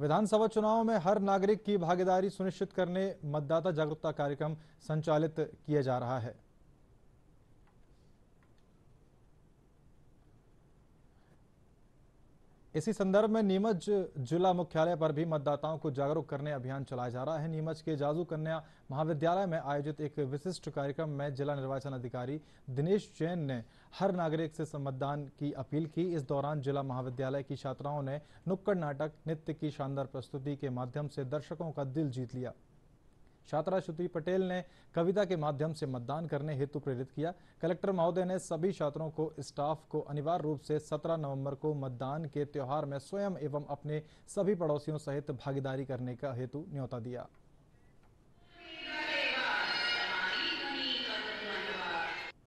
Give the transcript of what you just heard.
विधानसभा चुनाव में हर नागरिक की भागीदारी सुनिश्चित करने मतदाता जागरूकता कार्यक्रम संचालित किया जा रहा है इसी संदर्भ में नीमच जिला मुख्यालय पर भी मतदाताओं को जागरूक करने अभियान चलाया जा रहा है नीमच के जाजू कन्या महाविद्यालय में आयोजित एक विशिष्ट कार्यक्रम में जिला निर्वाचन अधिकारी दिनेश जैन ने हर नागरिक से मतदान की अपील की इस दौरान जिला महाविद्यालय की छात्राओं ने नुक्कड़ नाटक नृत्य की शानदार प्रस्तुति के माध्यम से दर्शकों का दिल जीत लिया छात्रा श्रुति पटेल ने कविता के माध्यम से मतदान करने हेतु प्रेरित किया कलेक्टर महोदय ने सभी छात्रों को स्टाफ को अनिवार्य रूप से 17 नवंबर को मतदान के त्यौहार में स्वयं एवं अपने सभी पड़ोसियों सहित भागीदारी करने का हेतु न्यौता दिया